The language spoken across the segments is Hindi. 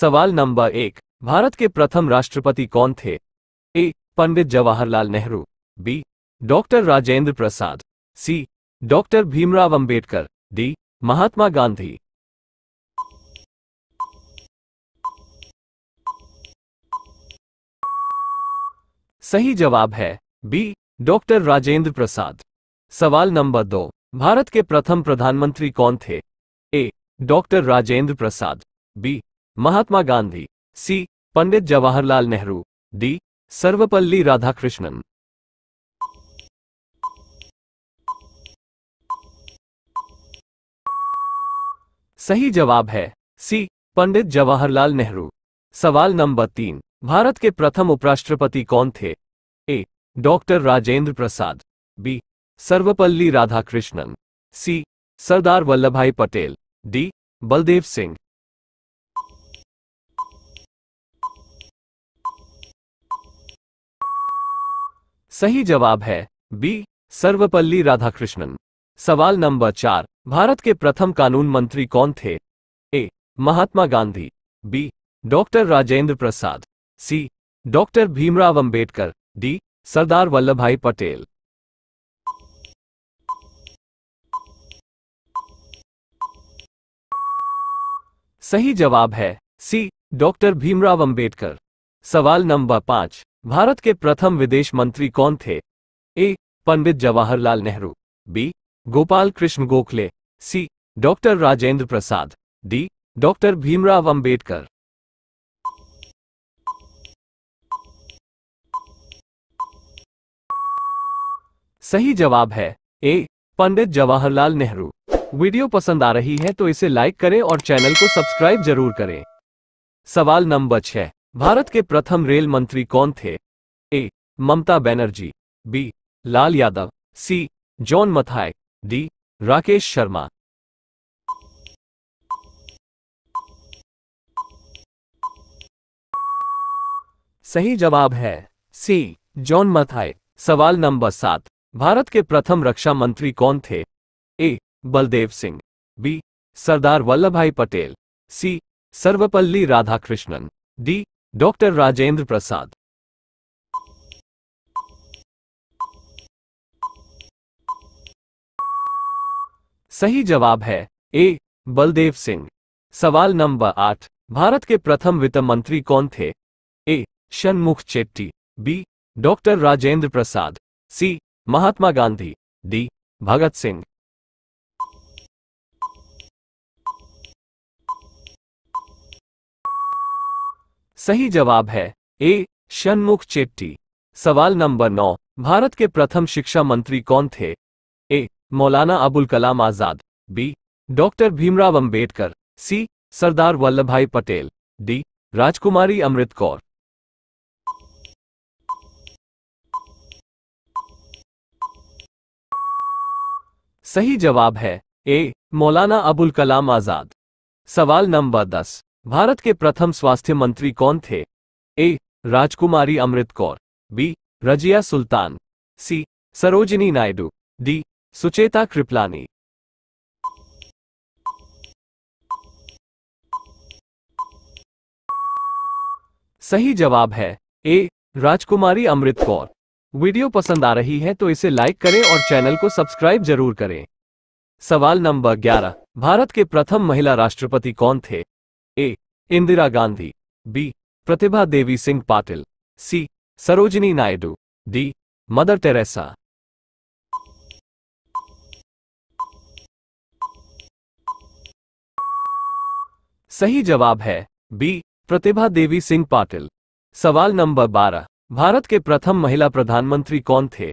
सवाल नंबर एक भारत के प्रथम राष्ट्रपति कौन थे A Pandit Jawaharlal Nehru B doctor Rajendra Prasad C doctor Bhimrao Ambedkar D Mahatma Gandhi सही जवाब है बी डॉक्टर राजेंद्र प्रसाद सवाल नंबर दो भारत के प्रथम प्रधानमंत्री कौन थे A doctor Rajendra Prasad B Mahatma Gandhi C Pandit Jawaharlal Nehru D Sarvepalli Radhakrishnan सही जवाब है सी पंडित जवाहरलाल नेहरू सवाल नंबर तीन भारत के प्रथम उपराष्ट्रपति कौन थे A doctor Rajendra Prasad B Sarvepalli Radhakrishnan C Sardar Vallabh Bhai Patel D Baldev Singh सही जवाब है बी सर्वपल्ली राधाकृष्णन सवाल नंबर चार भारत के प्रथम कानून मंत्री कौन थे A Mahatma Gandhi B doctor Rajendra Prasad C doctor Bhimrao Ambedkar D Sardar Vallabh Bhai Patel सही जवाब है सी डॉक्टर भीमराव अंबेडकर सवाल नंबर पांच भारत के प्रथम विदेश मंत्री कौन थे A Pandit Jawaharlal Nehru B Gopal Krishna Gokhale C doctor Rajendra Prasad D doctor Bhimrao Ambedkar सही जवाब है ए पंडित जवाहरलाल नेहरू वीडियो पसंद आ रही है तो इसे लाइक करें और चैनल को सब्सक्राइब जरूर करें सवाल नंबर छह भारत के प्रथम रेल मंत्री कौन थे A Mamata Banerjee B Lal Yadav C John Mathai D Rakesh Sharma सही जवाब है सी जॉन मथाय सवाल नंबर सात भारत के प्रथम रक्षा मंत्री कौन थे A Baldev Singh B Sardar Vallabh Bhai Patel C Sarvepalli Radhakrishnan D doctor Rajendra Prasad सही जवाब है ए बलदेव सिंह सवाल नंबर आठ भारत के प्रथम वित्त मंत्री कौन थे A Shanmukh Chetty B doctor Rajendra Prasad C Mahatma Gandhi D Bhagat Singh सही जवाब है ए शनमुख चेट्टी सवाल नंबर नौ भारत के प्रथम शिक्षा मंत्री कौन थे A Maulana Abul Kalam Azad B doctor Bhimrao Ambedkar C Sardar Vallabh Bhai Patel D राजकुमारी अमृत कौर सही जवाब है ए मौलाना अबुल कलाम आजाद सवाल नंबर दस भारत के प्रथम स्वास्थ्य मंत्री कौन थे A Rajkumari Amrit Kaur B Razia Sultan C Sarojini Naidu D Sucheta Kripalani सही जवाब है ए राजकुमारी अमृत कौर वीडियो पसंद आ रही है तो इसे लाइक करें और चैनल को सब्सक्राइब जरूर करें सवाल नंबर 11 भारत के प्रथम महिला राष्ट्रपति कौन थे A Indira Gandhi B Pratibha Devi Singh Patil C Sarojini Naidu D mother Teresa सही जवाब है बी प्रतिभा देवी सिंह पाटिल सवाल नंबर 12 भारत के प्रथम महिला प्रधानमंत्री कौन थे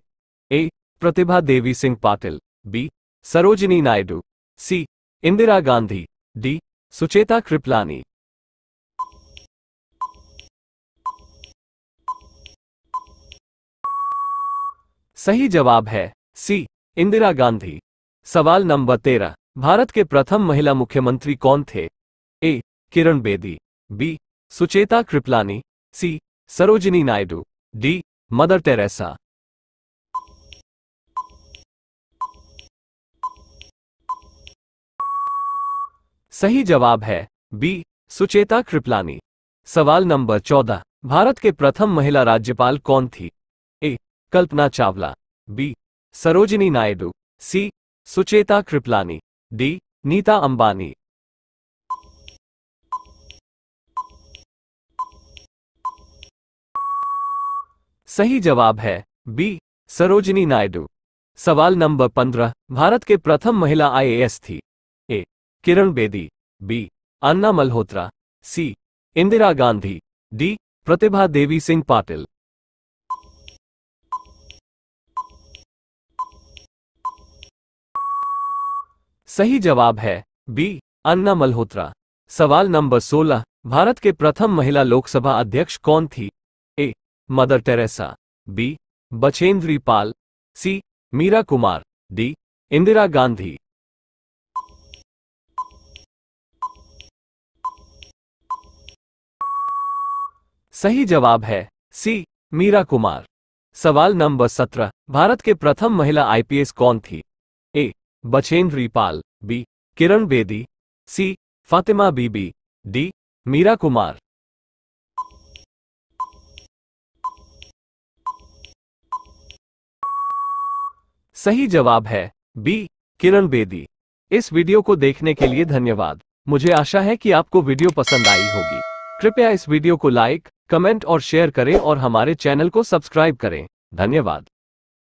A Pratibha Devi Singh Patil B Sarojini Naidu C Indira Gandhi D Sucheta Kripalani सही जवाब है सी इंदिरा गांधी सवाल नंबर तेरह भारत के प्रथम महिला मुख्यमंत्री कौन थे A Kiran Bedi B Sucheta Kripalani C Sarojini Naidu D mother Teresa सही जवाब है बी सुचेता कृपलानी सवाल नंबर चौदह भारत के प्रथम महिला राज्यपाल कौन थी A Kalpana Chawla B Sarojini Naidu C Sucheta Kripalani D Nita Ambani सही जवाब है बी सरोजिनी नायडू सवाल नंबर पंद्रह भारत के प्रथम महिला आईएएस थी Kiran Bedi B Anna Malhotra C Indira Gandhi D Pratibha Devi Singh Patil सही जवाब है बी अन्ना मल्होत्रा सवाल नंबर 16 भारत के प्रथम महिला लोकसभा अध्यक्ष कौन थी A mother Teresa B Bachendri Pal C Meira Kumar D Indira Gandhi सही जवाब है सी मीरा कुमार सवाल नंबर सत्रह भारत के प्रथम महिला आईपीएस कौन थी A Bachendri Pal B Kiran Bedi C Fathima Beevi D Meira Kumar सही जवाब है बी किरण बेदी इस वीडियो को देखने के लिए धन्यवाद मुझे आशा है कि आपको वीडियो पसंद आई होगी कृपया इस वीडियो को लाइक कमेंट और शेयर करें और हमारे चैनल को सब्सक्राइब करें धन्यवाद